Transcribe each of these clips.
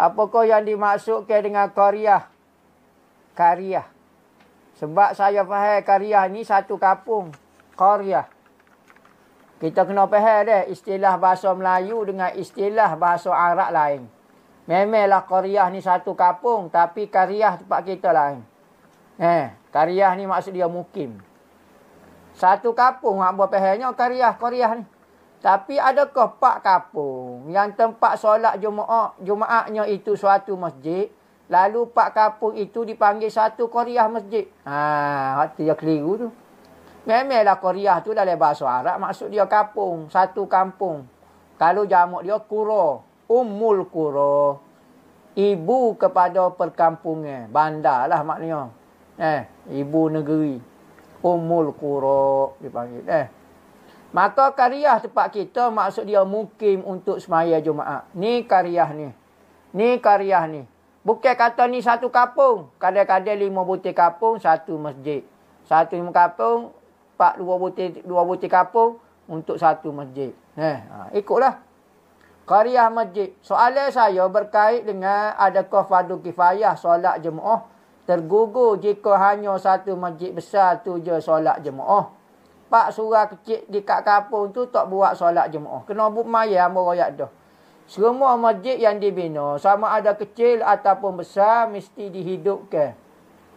Apakah yang dimaksudkan dengan kariah? Kariah. Sebab saya faham kariah ni satu kapung. Kariah. Kita kena faham deh istilah bahasa Melayu dengan istilah bahasa Arab lain. Memanglah kariah ni satu kapung tapi kariah tempat kita lain. Eh, kariah ni maksud dia mukim. Satu kapung hak berpehanya kariah kariah ni. Tapi adakah pak kapung? yang tempat solat Jumaat, Jumaatnya itu suatu masjid. Lalu Pak Kapung itu dipanggil satu Koriah masjid. Ha, hati dia keliru tu. Memanglah Koriah tu dalam bahasa Arab. Maksud dia kapung. Satu kampung. Kalau jamuk dia Kuro. Umul Kuro. Ibu kepada perkampungnya, Bandar lah maknanya. Eh, ibu negeri. Umul Kuro dipanggil. Eh, Maka kariah tempat kita maksud dia mukim untuk semaya Jumaat. Ni kariah ni. Ni kariah ni. Bukan kata ni satu kapung. Kadang-kadang lima butir kapung, satu masjid. Satu lima kapung, empat dua butir, dua butir kapung untuk satu masjid. Eh, ha, ikutlah. Kariah masjid. Soalan saya berkait dengan adakah fardu kifayah solat jemaah tergugur jika hanya satu masjid besar tu je solat jemaah pak surah kecil di kat kampung tu tak buat solat jemaah. Kena buat mayam berayat dah. Semua masjid yang dibina sama ada kecil ataupun besar mesti dihidupkan.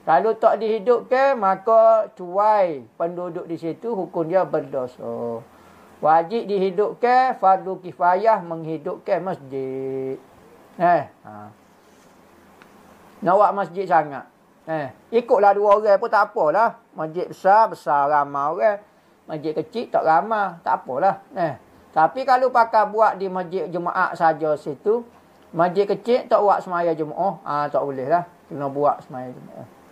Kalau tak dihidupkan maka cuai penduduk di situ hukum dia berdosa. Wajib dihidupkan fardu kifayah menghidupkan masjid. Eh. Ha. Nawak masjid sangat. Eh, ikutlah dua orang pun tak apalah. Masjid besar, besar ramai orang masjid kecil tak ramah, tak apalah. Eh. Tapi kalau pakai buat di masjid jemaah saja situ, masjid kecil tak buat semaya Jumaat, ah tak boleh lah. Kena buat semaya jemaah.